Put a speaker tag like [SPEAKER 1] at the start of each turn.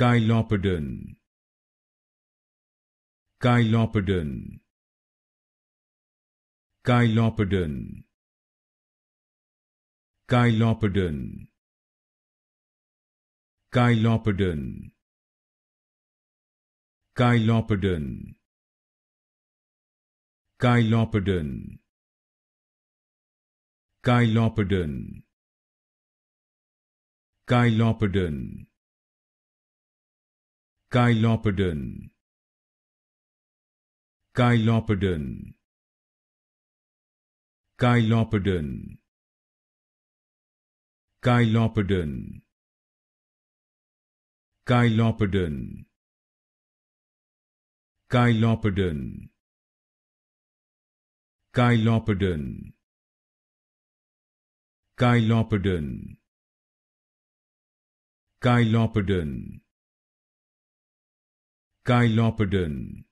[SPEAKER 1] Chylopodon Chylopodon Chylopodon Chylopodon Chylopodon Chylopodon Chylopodon Chylopodon Chylopodon Chylopodon Chylopodon Chylopodon Chylopodon Chylopodon Chylopodon Chylopodon Chylopodon Chylopodon Skylopodon.